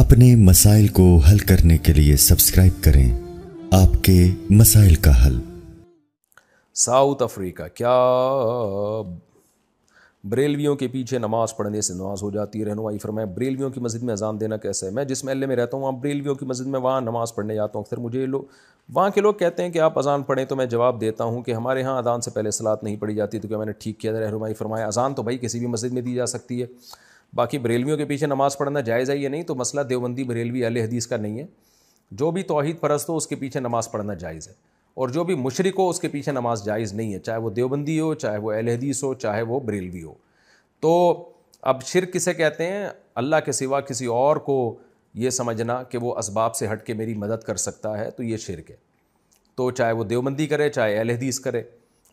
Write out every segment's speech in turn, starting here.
अपने मसाइल को हल करने के लिए सब्सक्राइब करें आपके मसाइल का हल साउथ अफ्रीका क्या ब्रेलवियों के पीछे नमाज़ पढ़ने से नमाज हो जाती है रहनुमाई फरमाए ब्रेलवियों की मस्जिद में अजान देना कैसे है मैं जिस महल में रहता हूँ वहाँ ब्रेलवियों की मस्जिद में वहाँ नमाज़ पढ़ने जाता हूँ अक्सर मुझे लोग वहाँ के लोग कहते हैं कि आप अजान पढ़ें तो मैं जवाब देता हूँ कि हमारे यहाँ अजान से पहले सलात नहीं पढ़ी जाती तो क्या मैंने ठीक किया तो रहनुमाई फरमाया अजान तो भाई किसी भी मस्जिद में दी जा सकती है बाकी बरेलवियों के पीछे नमाज़ पढ़ना जायज़ है या नहीं तो मसला देवबंदी बरेलवी अल हदीस का नहीं है जो भी तोहद परस्त हो उसके पीछे नमाज़ पढ़ना जायज़ है और जो भी मुशरक हो उसके पीछे नमाज जायज़ नहीं है चाहे वो देवबंदी हो चाहे वो अल हदीस हो चाहे वो बरेलवी हो तो अब शिर किसे कहते हैं अल्लाह के सिवा किसी और को ये समझना कि वो इसबाब से हट के मेरी मदद कर सकता है तो ये शिरक है तो चाहे वो देवबंदी करे चाहे अल हदीस करे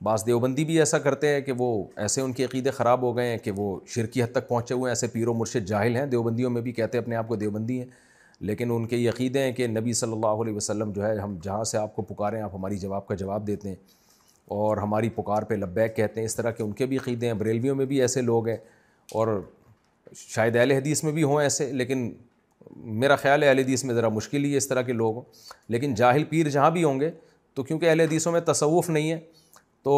बास देवबंदी भी ऐसा करते हैं कि वो ऐसे उनके अकीदे ख़राब हो गए हैं कि वो शिरकी हद तक पहुँचे हुए हैं ऐसे पीर मुर्शद जाहिल हैं देवबंदियों में भी कहते हैं अपने आप को देवबंदी हैं लेकिन उनके यकीदे हैं कि नबी सल्लल्लाहु अलैहि वसल्लम जो है हम जहाँ से आपको पुकारें आप हमारी जवाब का जवाब देते हैं और हमारी पुकार पर लब्बैक कहते हैं इस तरह के उनके भी अकीदे हैं बरेलवियों में भी ऐसे लोग हैं और शायद अहल हदीस में भी हों ऐसे लेकिन मेरा ख्याल है अहल हदीस में ज़रा मुश्किल ही है इस तरह के लोग लेकिन जाहिल पीर जहाँ भी होंगे तो क्योंकि अहल हदीसों में तसवुफ़ नहीं है तो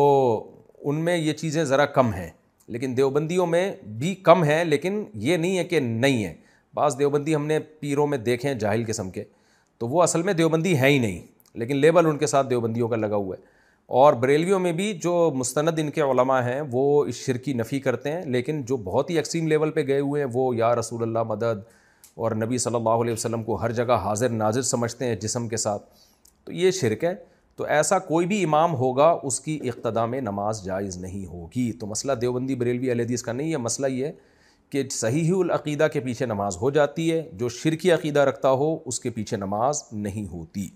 उनमें ये चीज़ें ज़रा कम हैं लेकिन देवबंदियों में भी कम है लेकिन ये नहीं है कि नहीं है बास देवबंदी हमने पीरों में देखे हैं जाहिल किस्म के तो वो असल में देवबंदी है ही नहीं लेकिन लेबल उनके साथ देवबंदियों का लगा हुआ है और बरेलियों में भी जो मुस्तंद इनके उलमा हैं वो इस शिर की नफ़ी करते हैं लेकिन जो बहुत ही एक्सट्रीम लेवल पर गए हुए हैं वो या रसूल अल्लाह मदद और नबी सल्लल्लाहु अलैहि को हर जगह हाजिर नाजिर समझते हैं जिसम के साथ तो ये शिरक है तो ऐसा कोई भी इमाम होगा उसकी इक्तदा में नमाज जायज़ नहीं होगी तो मसला देवबंदी बरेलवी अलहदीस का नहीं है मसला ये है कि उलदा के पीछे नमाज हो जाती है जो शिरकी अकीदा रखता हो उसके पीछे नमाज नहीं होती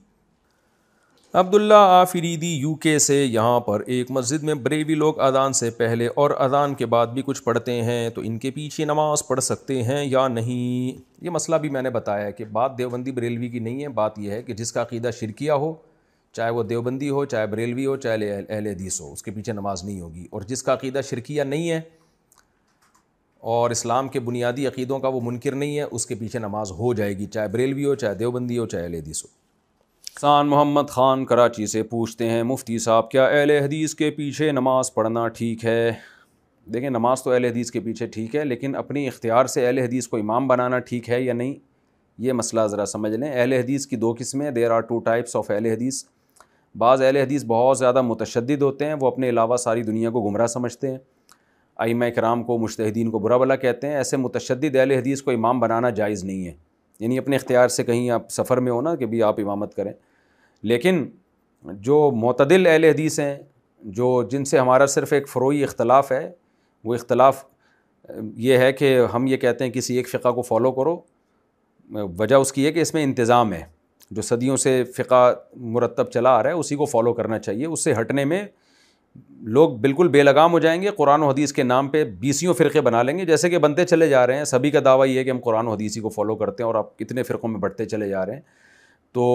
अब्दुल्ला आफरीदी यू के से यहाँ पर एक मस्जिद में बरेवी लोग अदान से पहले और अदान के बाद भी कुछ पढ़ते हैं तो इनके पीछे नमाज पढ़ सकते हैं या नहीं ये मसला भी मैंने बताया है कि बात देवबंदी बरेलवी की नहीं है बात यह है कि जिसका अकीदा शिरकिया हो चाहे वो देवबंदी हो चाहे बरेलवी हो चाहे अहल हदीस हो उसके पीछे नमाज नहीं होगी और जिसका अकीदा शिरकिया नहीं है और इस्लाम के बुनियादी अकीदों का वो मुनकिर नहीं है उसके पीछे नमाज हो जाएगी चाहे बरेलवी हो चाहे देवबंदी हो चाहे अहल हदीस हो सान मोहम्मद ख़ान कराची से पूछते हैं मुफ्ती साहब क्या अहल हदीस के पीछे नमाज़ पढ़ना ठीक है देखें नमाज तो अहल हदीस के पीछे ठीक है लेकिन अपने इख्तियार से अहल हदीस को इमाम बनाना ठीक है या नहीं ये मसला ज़रा समझ लें अहल हदीस की दो किस्में there are two types of अहल हदीस बाज़ अहल हदीस बहुत ज़्यादा मुतशद होते हैं वो अपने अलावा सारी दुनिया को गुमराह समझते हैं आइम कराम को मुश्तदीन को बुरा भला कहते हैं ऐसे मुतशद अहल हदीस को इमाम बनाना जायज़ नहीं है यानी अपने इख्तियार से कहीं आप सफ़र में हो ना कि भाई आप इमामत करें लेकिन जो मतदिल अहल हदीस हैं जो जिनसे हमारा सिर्फ़ एक फ़रोई इख्तलाफ है वो इख्तलाफ ये है कि हम ये कहते हैं किसी एक फ़िका को फॉलो करो वजह उसकी है कि इसमें इंतज़ाम है जो सदियों से फ़िका मुरतब चला आ रहा है उसी को फॉलो करना चाहिए उससे हटने में लोग बिल्कुल बेलगाम हो जाएंगे कुरान हदीस के नाम पे बीसियों फ़िरके बना लेंगे जैसे कि बनते चले जा रहे हैं सभी का दावा ये है कि हम कुरान हदीसी को फॉलो करते हैं और आप कितने फ़िरक़ों में बढ़ते चले जा रहे हैं तो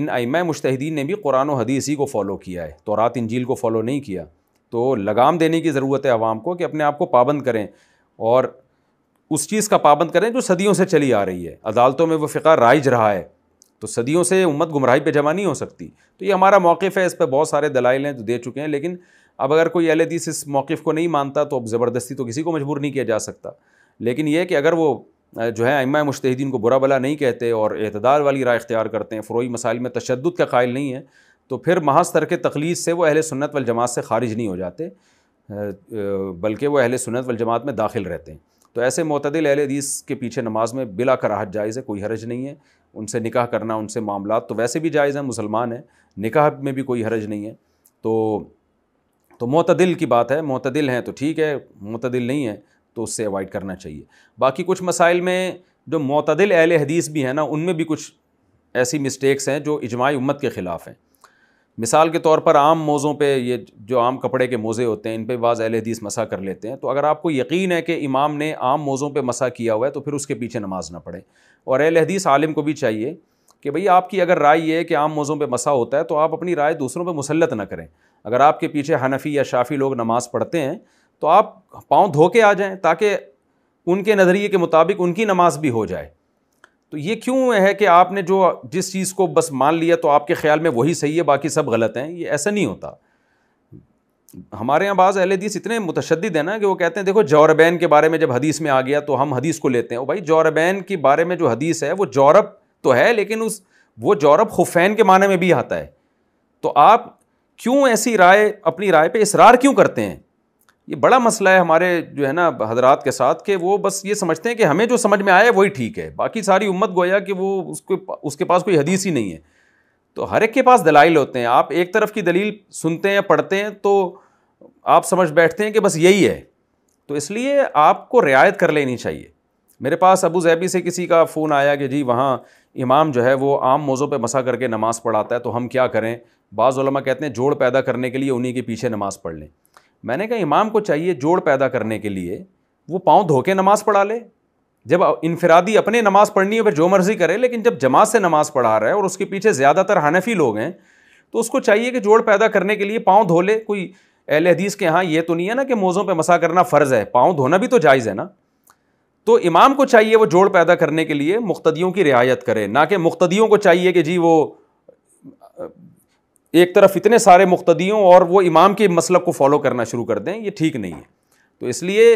इन आइमा मुश्तदीन ने भी कुरान हदीसी को फ़ॉलो किया है तो रात इंजील को फ़ॉलो नहीं किया तो लगाम देने की ज़रूरत है आवाम को कि अपने आप को पाबंद करें और उस चीज़ का पाबंद करें जो सदियों से चली आ रही है अदालतों में वो फ़िका राइज रहा है तो सदियों से उम्मत गुमराही पे जमा नहीं हो सकती तो ये हमारा मौक़ है इस पर बहुत सारे दलाइल हैं जो दे चुके हैं लेकिन अब अगर कोई अहलदीस इस मौक़ को नहीं मानता तो अब ज़बरदस्ती तो किसी को मजबूर नहीं किया जा सकता लेकिन यह कि अगर वो जो है अम्मा मुश्तिन को बुरा भला नहीं कहते और अतदाल वाली राय इख्तियार करते हैं फ़रोई मसाइल में तशद का कायल नहीं है तो फिर महज के तखलीद से वह अहल सुनत वल जमात से खारिज नहीं हो जाते बल्कि वह अहल सुनत वल जमात में दाखिल रहते हैं तो ऐसे मतदिल अहल हदीस के पीछे नमाज में बिला कराहत जायज़ है कोई हरज नहीं है उनसे निकाह करना उनसे मामला तो वैसे भी जायज़ हैं मुसलमान हैं निकाह में भी कोई हरज नहीं है तो तो मतदिल की बात है मतदिल हैं तो ठीक है मतदिल नहीं है तो उससे अवॉइड करना चाहिए बाकी कुछ मसाइल में जो मतदिल अहल हदीस भी हैं ना उनमें भी कुछ ऐसी मिस्टेक्स हैं जो इजमाई उम्मत के ख़िलाफ़ हैं मिसाल के तौर पर आम मौज़ों पे ये जो आम कपड़े के मोज़े होते हैं इन पर बाज़ अहल हदीस मसा कर लेते हैं तो अगर आपको यकीन है कि इमाम ने आम मौज़ों पे मसा किया हुआ है तो फिर उसके पीछे नमाज ना पढ़े और अहल हदीस आलिम को भी चाहिए कि भई आपकी अगर राय ये है कि आम मौज़ों पर मसा होता है तो आप अपनी राय दूसरों पर मुसलत न करें अगर आपके पीछे हनफी या शाफ़ी लोग नमाज़ पढ़ते हैं तो आप पाँव धो के आ जाएँ ताकि उनके नज़रिए के मुताबिक उनकी नमाज भी हो जाए तो ये क्यों है कि आपने जो जिस चीज़ को बस मान लिया तो आपके ख्याल में वही सही है बाकी सब गलत हैं ये ऐसा नहीं होता हमारे यहाँ बाज़ हदीस इतने मुतशद हैं ना कि वो कहते हैं देखो जौरबैन के बारे में जब हदीस में आ गया तो हम हदीस को लेते हैं भाई जौरबैन के बारे में जो हदीस है वो जौरब तो है लेकिन उस वो जौरब खुफैन के माने में भी आता है तो आप क्यों ऐसी राय अपनी राय पर इसरार क्यों करते हैं ये बड़ा मसला है हमारे जो है ना हजरात के साथ कि वो बस ये समझते हैं कि हमें जो समझ में आया वही ठीक है बाकी सारी उम्मत गोया कि वो उसको उसके पास कोई हदीस ही नहीं है तो हर एक के पास दलाइल होते हैं आप एक तरफ की दलील सुनते हैं पढ़ते हैं तो आप समझ बैठते हैं कि बस यही है तो इसलिए आपको रियायत कर लेनी चाहिए मेरे पास अबू जैबी से किसी का फ़ोन आया कि जी वहाँ इमाम जो है वो आम मौज़ों पे मसा करके नमाज़ पढ़ाता है तो हम क्या करें बाज़ कहते हैं जोड़ पैदा करने के लिए उन्हीं के पीछे नमाज़ पढ़ लें मैंने कहा इमाम को चाहिए जोड़ पैदा करने के लिए वो पाँव धो के नमाज़ पढ़ा ले जब इनफरादी अपने नमाज़ पढ़नी है फिर जो मर्ज़ी करे लेकिन जब जमात से नमाज़ पढ़ा रहा है और उसके पीछे ज़्यादातर हनफी लोग हैं तो उसको चाहिए कि जोड़ पैदा करने के लिए पाँव धो ले कोई अहल हदीस के यहाँ ये तो नहीं है ना कि मोज़ों पर मसा करना फ़र्ज़ है पाँव धोना भी तो जायज़ है ना तो इमाम को चाहिए वो जोड़ पैदा करने के लिए मुख्तियों की रियायत करे ना कि मुख्तियों को चाहिए कि जी वो एक तरफ इतने सारे मुख्तियों और वो इमाम के मसलक को फॉलो करना शुरू कर दें ये ठीक नहीं है तो इसलिए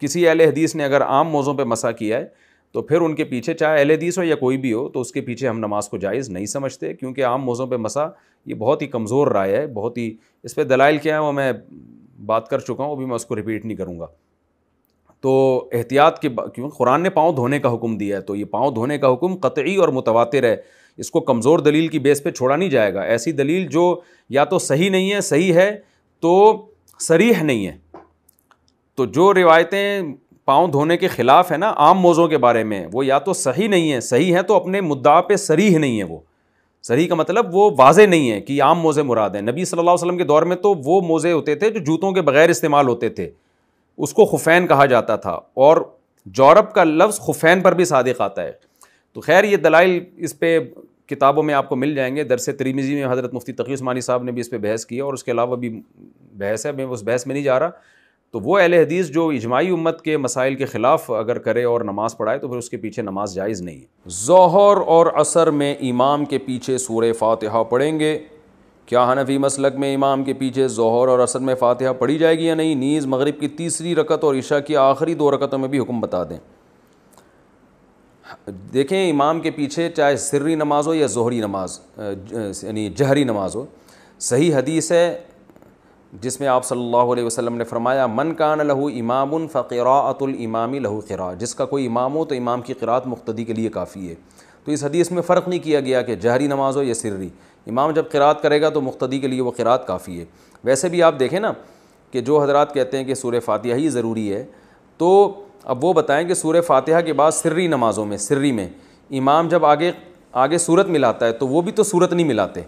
किसी अहल हदीस ने अगर आम मौज़ों पर मसा किया है तो फिर उनके पीछे चाहे अहल हदीस हो या कोई भी हो तो उसके पीछे हम नमाज को जायज़ नहीं समझते क्योंकि आम मौज़ों पर मसा ये बहुत ही कमज़ोर राय है बहुत ही इस पर दलाइल क्या है वो मैं बात कर चुका हूँ वो भी मैं उसको रिपीट नहीं करूँगा तो एहतियात के क्योंकि कुरान ने पाँव धोने का हुक्म दिया है तो ये पाँव धोने का हुक्म कतई और मुतवा है इसको कमज़ोर दलील की बेस पे छोड़ा नहीं जाएगा ऐसी दलील जो या तो सही नहीं है सही है तो सरीह नहीं है तो जो रिवायतें पाँव धोने के ख़िलाफ़ है ना आम मौज़ों के बारे में वो या तो सही नहीं है सही है तो अपने मुद्दा पे सरीह नहीं है वो सरीह का मतलब वो वाज़ नहीं है कि आम मोज़े मुराद हैं नबी सल्लल्लाहु अलैहि वसल्लम के दौर में तो वो मोज़े होते थे जो जूतों के बगैर इस्तेमाल होते थे उसको खुफैन कहा जाता था और जौरब का लफ्ज़ खुफैन पर भी सादिक आता है तो खैर ये दलाइल इस पर किताबों में आपको मिल जाएंगे दरसे तरीमिज़ी में हज़रत मुफ्ती तकी उस्मानी साहब ने भी इस पर बहस की है और उसके अलावा भी बहस है मैं उस बहस में नहीं जा रहा तो वो अहल हदीस जो इजमाही उम्मत के मसाइल के ख़िलाफ़ अगर करे और नमाज़ पढ़ाए तो फिर उसके पीछे नमाज जायज़ नहीं है जहर और असर में इमाम के पीछे सूर फातहा पढ़ेंगे क्या हनफी मसलक में इमाम के पीछे जहर और असर में फातहा पढ़ी जाएगी या नहीं नीज़ मगरब की तीसरी रकत और ईशा की आखिरी दो रकतों में भी हुक्म बता दें देखें इमाम के पीछे चाहे सर्री नमाज हो या जहरी नमाज यानी जहरी नमाज हो सही हदीस है जिसमें आप सल्लल्लाहु अलैहि वसल्लम ने फरमाया मन कान लहू इमाम फ़िरातुलमामी लहू क़रा जिसका कोई इमाम हो तो इमाम की क़रात मुख्तदी के लिए काफ़ी है तो इस हदीस में फ़र्क नहीं किया गया कि जहरी नमाज हो या सर्री इमाम जब क़रात करेगा तो मुख्तदी के लिए वो क़रात काफ़ी है वैसे भी आप देखें ना कि जो हजरात कहते हैं कि सूर्य फातिहा ही ज़रूरी है तो अब वो बताएं कि सूर्य फातिहा के बाद सिर्री नमाज़ों में सिर्री में इमाम जब आगे आगे सूरत मिलाता है तो वो भी तो सूरत नहीं मिलाते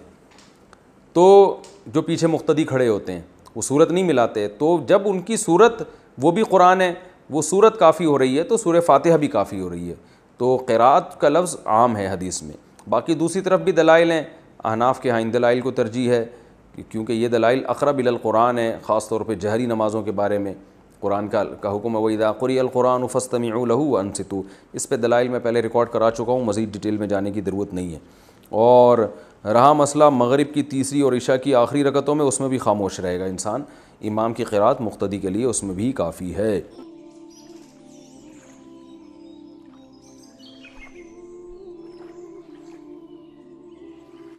तो जो पीछे मुख्तदी खड़े होते हैं वो सूरत नहीं मिलाते तो जब उनकी सूरत वो भी कुरान है वो सूरत काफ़ी हो रही है तो सूर्य फातिहा भी काफ़ी हो रही है तो क़रात का लफ्ज़ आम है हदीस में बाकी दूसरी तरफ भी दलाइल हैं अहनाफ़ के हाँ इन दलाइल को तरजीह है क्योंकि ये दलाइल अकरब कुरान है ख़ास तौर पर जहरी नमाज़ों के बारे में कुरान का का हुक्म है वहीदा कुरियल कुरान फ़स्तमी लहू अनसितु इस पर दलाइल मैं पहले रिकॉर्ड करा चुका हूँ मज़ीद डिटेल में जाने की ज़रूरत नहीं है और रहा मसला मगरिब की तीसरी और इशा की आखिरी रकतों में उसमें भी खामोश रहेगा इंसान इमाम की क़रात मुख्तदी के लिए उसमें भी काफ़ी है